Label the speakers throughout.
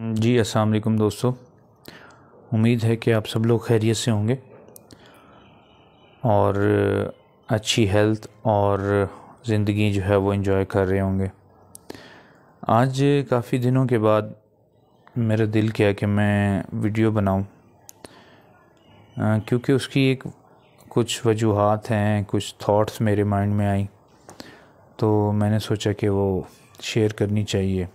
Speaker 1: जी अस्सलाम वालेकुम दोस्तों उम्मीद है कि आप सब लोग खैरियत से होंगे और अच्छी हेल्थ और ज़िंदगी जो है वो इंजॉय कर रहे होंगे आज काफ़ी दिनों के बाद मेरा दिल किया कि मैं वीडियो बनाऊं क्योंकि उसकी एक कुछ वजूहत हैं कुछ थॉट्स मेरे माइंड में आई तो मैंने सोचा कि वो शेयर करनी चाहिए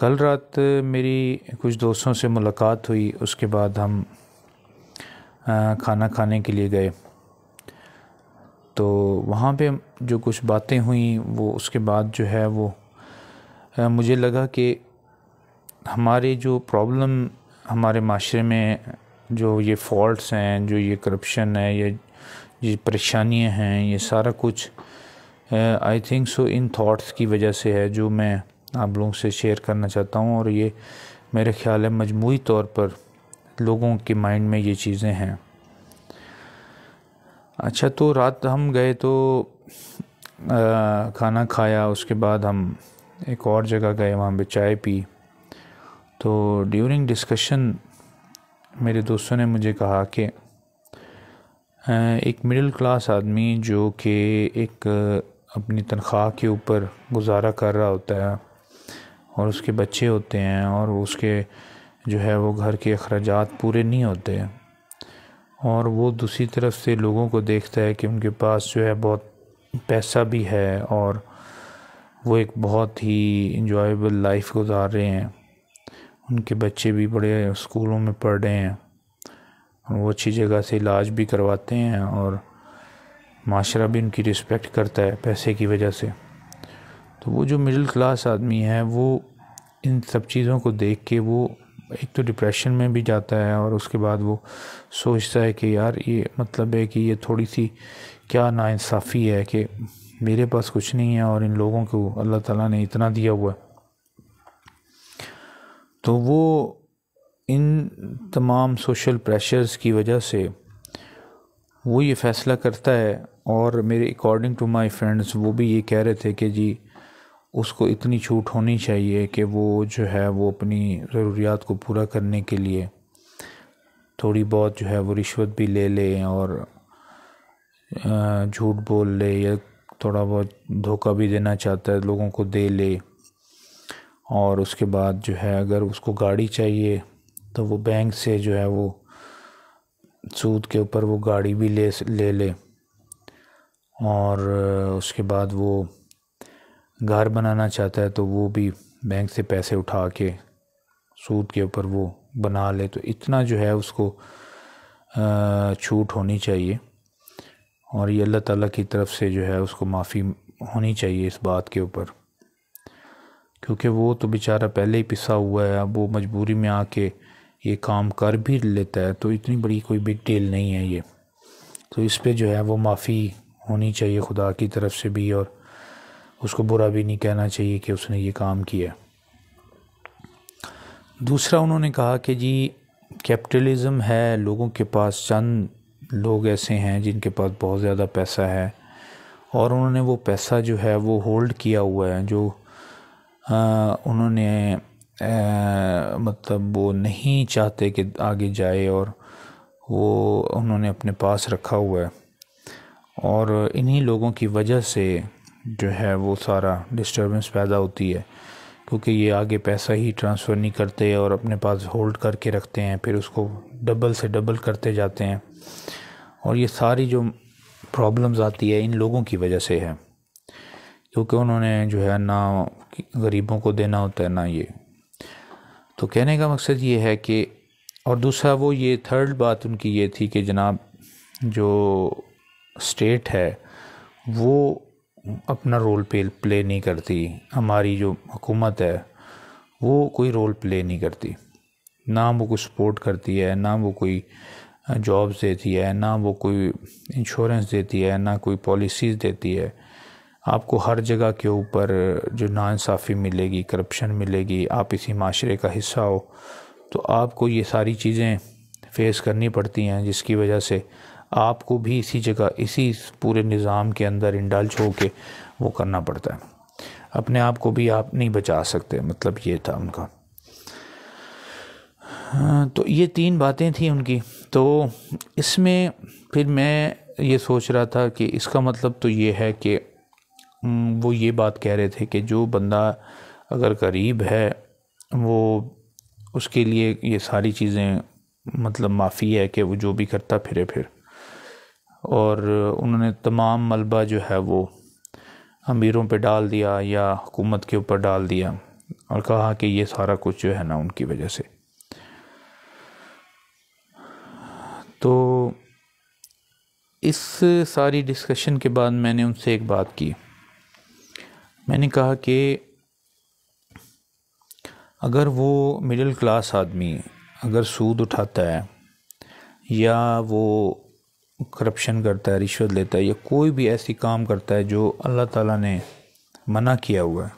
Speaker 1: कल रात मेरी कुछ दोस्तों से मुलाकात हुई उसके बाद हम खाना खाने के लिए गए तो वहाँ पे जो कुछ बातें हुई वो उसके बाद जो है वो मुझे लगा कि हमारे जो प्रॉब्लम हमारे माशरे में जो ये फॉल्ट्स हैं जो ये करप्शन है ये ये परेशानियाँ हैं ये सारा कुछ I think so in thoughts की वजह से है जो मैं आप लोगों से शेयर करना चाहता हूँ और ये मेरे ख्याल है मजमू तौर पर लोगों के माइंड में ये चीज़ें हैं अच्छा तो रात हम गए तो आ, खाना खाया उसके बाद हम एक और जगह गए वहाँ पे चाय पी तो ड्यूरिंग डिस्कशन मेरे दोस्तों ने मुझे कहा कि एक मिडिल क्लास आदमी जो कि एक अपनी तनख्वाह के ऊपर गुजारा कर रहा होता है और उसके बच्चे होते हैं और उसके जो है वो घर के अखराज पूरे नहीं होते और वो दूसरी तरफ से लोगों को देखता है कि उनके पास जो है बहुत पैसा भी है और वो एक बहुत ही इंजॉयबल लाइफ गुजार रहे हैं उनके बच्चे भी बड़े स्कूलों में पढ़ रहे हैं और वो अच्छी जगह से इलाज भी करवाते हैं और माशरा भी उनकी रिस्पेक्ट करता है पैसे की वजह से तो वो जो मिडिल क्लास आदमी है वो इन सब चीज़ों को देख के वो एक तो डिप्रेशन में भी जाता है और उसके बाद वो सोचता है कि यार ये मतलब है कि ये थोड़ी सी क्या नासाफ़ी है कि मेरे पास कुछ नहीं है और इन लोगों को अल्लाह ताला ने इतना दिया हुआ है तो वो इन तमाम सोशल प्रेशर्स की वजह से वो ये फ़ैसला करता है और मेरे अकॉर्डिंग टू माय फ्रेंड्स वो भी ये कह रहे थे कि जी उसको इतनी छूट होनी चाहिए कि वो जो है वो अपनी ज़रूरियात को पूरा करने के लिए थोड़ी बहुत जो है वो रिश्वत भी ले ले और झूठ बोल ले या थोड़ा बहुत धोखा भी देना चाहता है लोगों को दे ले और उसके बाद जो है अगर उसको गाड़ी चाहिए तो वो बैंक से जो है वो सूद के ऊपर वो गाड़ी भी ले ले ले और उसके बाद वो घर बनाना चाहता है तो वो भी बैंक से पैसे उठा के सूद के ऊपर वो बना ले तो इतना जो है उसको छूट होनी चाहिए और ये अल्लाह ताला की तरफ से जो है उसको माफ़ी होनी चाहिए इस बात के ऊपर क्योंकि वो तो बेचारा पहले ही पिसा हुआ है अब वो मजबूरी में आके ये काम कर भी लेता है तो इतनी बड़ी कोई बिग डील नहीं है ये तो इस पर जो है वो माफ़ी होनी चाहिए खुदा की तरफ से भी और उसको बुरा भी नहीं कहना चाहिए कि उसने ये काम किया दूसरा उन्होंने कहा कि जी कैपिटलिज़म है लोगों के पास चंद लोग ऐसे हैं जिनके पास बहुत ज़्यादा पैसा है और उन्होंने वो पैसा जो है वो होल्ड किया हुआ है जो आ, उन्होंने आ, मतलब वो नहीं चाहते कि आगे जाए और वो उन्होंने अपने पास रखा हुआ है और इन्हीं लोगों की वजह से जो है वो सारा डिस्टर्बेंस पैदा होती है क्योंकि ये आगे पैसा ही ट्रांसफ़र नहीं करते और अपने पास होल्ड करके रखते हैं फिर उसको डबल से डबल करते जाते हैं और ये सारी जो प्रॉब्लम्स आती है इन लोगों की वजह से है क्योंकि उन्होंने जो है ना गरीबों को देना होता है ना ये तो कहने का मकसद ये है कि और दूसरा वो ये थर्ड बात उनकी ये थी कि जनाब जो स्टेट है वो अपना रोल प्ले प्ले नहीं करती हमारी जो हुकूमत है वो कोई रोल प्ले नहीं करती ना वो कोई सपोर्ट करती है ना वो कोई जॉब्स देती है ना वो कोई इंश्योरेंस देती है ना कोई पॉलिसीज़ देती है आपको हर जगह के ऊपर जो नाानसाफ़ी मिलेगी करप्शन मिलेगी आप इसी माशरे का हिस्सा हो तो आपको ये सारी चीज़ें फेस करनी पड़ती हैं जिसकी वजह से आपको भी इसी जगह इसी पूरे निज़ाम के अंदर इंडल्ज हो के वो करना पड़ता है अपने आप को भी आप नहीं बचा सकते मतलब ये था उनका हाँ, तो ये तीन बातें थी उनकी तो इसमें फिर मैं ये सोच रहा था कि इसका मतलब तो ये है कि वो ये बात कह रहे थे कि जो बंदा अगर गरीब है वो उसके लिए ये सारी चीज़ें मतलब माफ़ी है कि वो जो भी करता फिरे फिर और उन्होंने तमाम मलबा जो है वो अमीरों पे डाल दिया या हुकूमत के ऊपर डाल दिया और कहा कि ये सारा कुछ जो है ना उनकी वजह से तो इस सारी डिस्कशन के बाद मैंने उनसे एक बात की मैंने कहा कि अगर वो मिडिल क्लास आदमी अगर सूद उठाता है या वो करप्शन करता है रिश्वत लेता है या कोई भी ऐसी काम करता है जो अल्लाह ताला ने मना किया हुआ है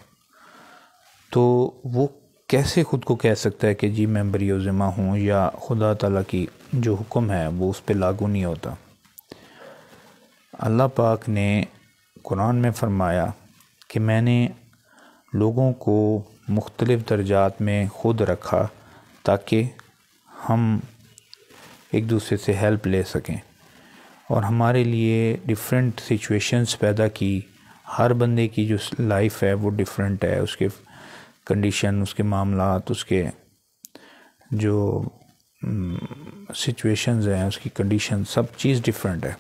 Speaker 1: तो वो कैसे ख़ुद को कह सकता है कि जी मैं बरीजमा हूँ या खुदा ताला की जो हुक्म है वो उस पर लागू नहीं होता अल्लाह पाक ने कुरान में फ़रमाया कि मैंने लोगों को मुख्तलिफ़ दर्जात में ख़ुद रखा ताकि हम एक दूसरे से हेल्प ले सकें और हमारे लिए डिफरेंट सिचुएशंस पैदा की हर बंदे की जो लाइफ है वो डिफरेंट है उसके कंडीशन उसके मामला उसके जो सिचुएशंस हम्म, हैं उसकी कंडीशन सब चीज़ डिफरेंट है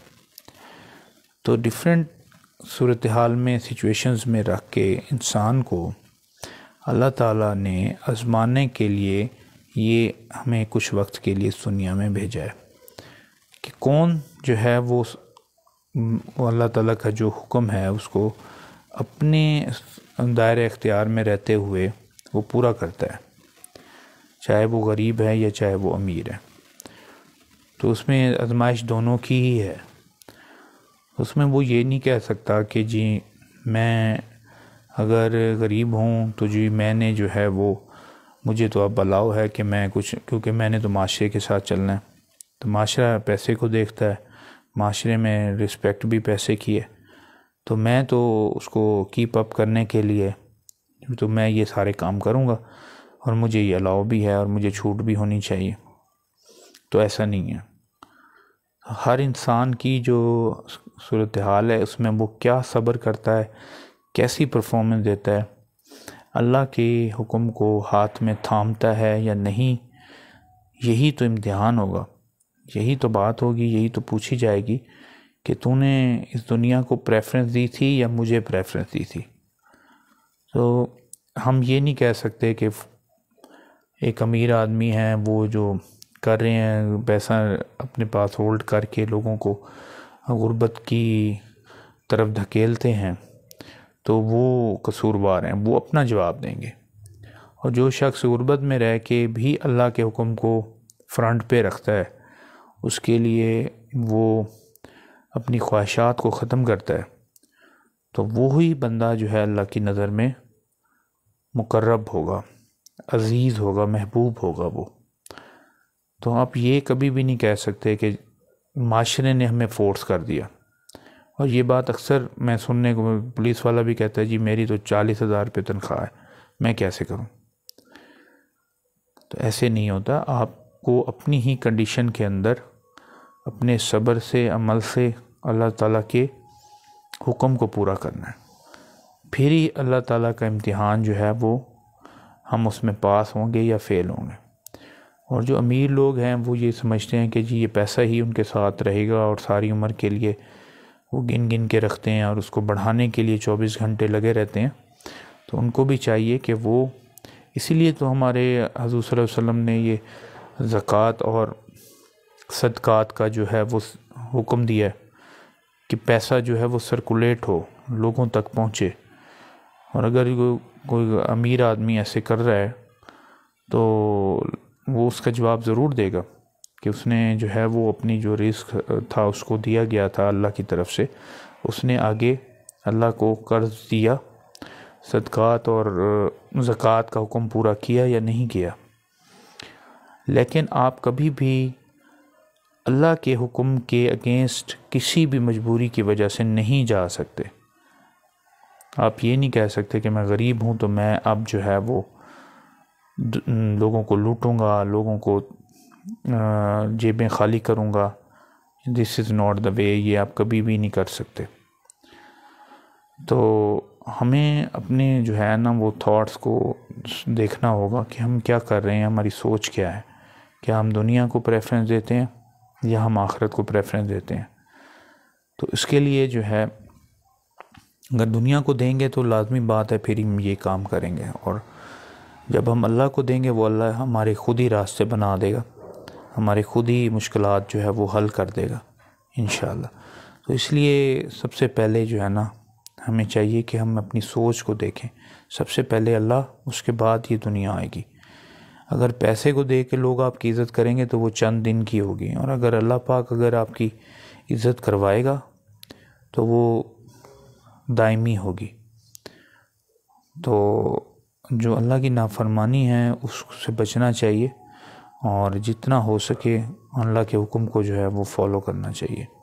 Speaker 1: तो डिफरेंट सूरत हाल में सिचुएशंस में रख के इंसान को अल्लाह ताला ने आजमाने के लिए ये हमें कुछ वक्त के लिए इस दुनिया में भेजा है कि कौन जो है वो अल्लाह ताला का जो हुक्म है उसको अपने दायरे अख्तियार में रहते हुए वो पूरा करता है चाहे वो गरीब है या चाहे वो अमीर है तो उसमें आजमाइश दोनों की ही है उसमें वो ये नहीं कह सकता कि जी मैं अगर गरीब हूँ तो जी मैंने जो है वो मुझे तो अब बलाव है कि मैं कुछ क्योंकि मैंने तो माशरे के साथ चलना है तो माशरा पैसे को देखता है माशरे में रिस्पेक्ट भी पैसे की है तो मैं तो उसको कीप अप करने के लिए तो मैं ये सारे काम करूँगा और मुझे ये अलाव भी है और मुझे छूट भी होनी चाहिए तो ऐसा नहीं है हर इंसान की जो सूरत हाल है उसमें वो क्या सब्र करता है कैसी परफॉर्मेंस देता है अल्लाह के हुक्म को हाथ में थामता है या नहीं यही तो इम्तिहान होगा यही तो बात होगी यही तो पूछी जाएगी कि तूने इस दुनिया को प्रेफरेंस दी थी या मुझे प्रेफरेंस दी थी तो हम ये नहीं कह सकते कि एक अमीर आदमी हैं वो जो कर रहे हैं पैसा अपने पास होल्ड करके लोगों को गुर्बत की तरफ धकेलते हैं तो वो कसूरवार हैं वो अपना जवाब देंगे और जो शख्स गुर्बत में रह के भी अल्लाह के हुक्म को फ्रंट पे रखता है उसके लिए वो अपनी ख्वाहिशात को ख़त्म करता है तो वही बंदा जो है अल्लाह की नज़र में मुकर्रब होगा अज़ीज़ होगा महबूब होगा वो तो आप ये कभी भी नहीं कह सकते कि माशरे ने हमें फ़ोर्स कर दिया और ये बात अक्सर मैं सुनने को पुलिस वाला भी कहता है जी मेरी तो चालीस हज़ार रुपये तनख्वाह है मैं कैसे करूँ तो ऐसे नहीं होता आपको अपनी ही कंडीशन के अंदर अपने सब्र से अमल से अल्लाह ताला के हुक्म को पूरा करना है फिर ही अल्लाह ताला का इम्तिहान जो है वो हम उसमें पास होंगे या फेल होंगे और जो अमीर लोग हैं वो ये समझते हैं कि जी ये पैसा ही उनके साथ रहेगा और सारी उम्र के लिए वो गिन गिन के रखते हैं और उसको बढ़ाने के लिए 24 घंटे लगे रहते हैं तो उनको भी चाहिए कि वो इसीलिए तो हमारे हजूर वसम ने ये ज़क़़त और सदक़ात का जो है वो हुक्म दिया है कि पैसा जो है वो सर्कुलेट हो लोगों तक पहुँचे और अगर कोई कोई अमीर आदमी ऐसे कर रहा है तो वो उसका जवाब ज़रूर देगा कि उसने जो है वो अपनी जो रिस्क था उसको दिया गया था अल्लाह की तरफ से उसने आगे अल्लाह को कर्ज़ दिया सदक़ात और ज़क़़त का हुक्म पूरा किया या नहीं किया लेकिन आप कभी भी अल्लाह के हुक्म के अगेंस्ट किसी भी मजबूरी की वजह से नहीं जा सकते आप ये नहीं कह सकते कि मैं गरीब हूँ तो मैं अब जो है वो लोगों को लूटूंगा लोगों को जेबें खाली करूँगा this is not the way ये आप कभी भी नहीं कर सकते तो हमें अपने जो है ना वो थॉट्स को देखना होगा कि हम क्या कर रहे हैं हमारी सोच क्या है क्या हम दुनिया को प्रेफरेंस देते हैं या हम आखरत को प्रेफरेंस देते हैं तो इसके लिए जो है अगर दुनिया को देंगे तो लाजमी बात है फिर हम ये काम करेंगे और जब हम अल्लाह को देंगे वो अल्लाह हमारे खुद ही रास्ते बना देगा हमारे खुद ही मुश्किल जो है वो हल कर देगा इन तो इसलिए सबसे पहले जो है ना हमें चाहिए कि हम अपनी सोच को देखें सबसे पहले अल्लाह उसके बाद ये दुनिया आएगी अगर पैसे को दे के लोग आपकी इज़्ज़त करेंगे तो वो चंद दिन की होगी और अगर अल्लाह पाक अगर आपकी इज़्ज़त करवाएगा तो वो दायमी होगी तो जो अल्लाह की नाफरमानी है उससे बचना चाहिए और जितना हो सके अल्लाह के हुक्म को जो है वो फॉलो करना चाहिए